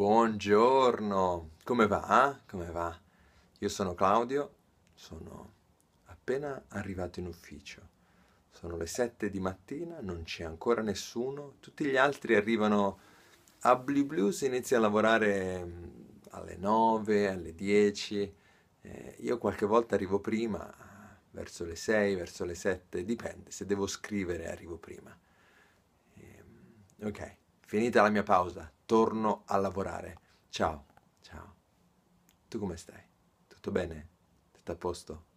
Buongiorno, come va? Eh? Come va? Io sono Claudio, sono appena arrivato in ufficio. Sono le 7 di mattina, non c'è ancora nessuno, tutti gli altri arrivano a Bli Blue, si inizia a lavorare mm, alle 9, alle 10. Eh, io qualche volta arrivo prima, verso le 6, verso le 7, dipende, se devo scrivere arrivo prima. Eh, ok. Finita la mia pausa, torno a lavorare. Ciao, ciao. Tu come stai? Tutto bene? Tutto a posto?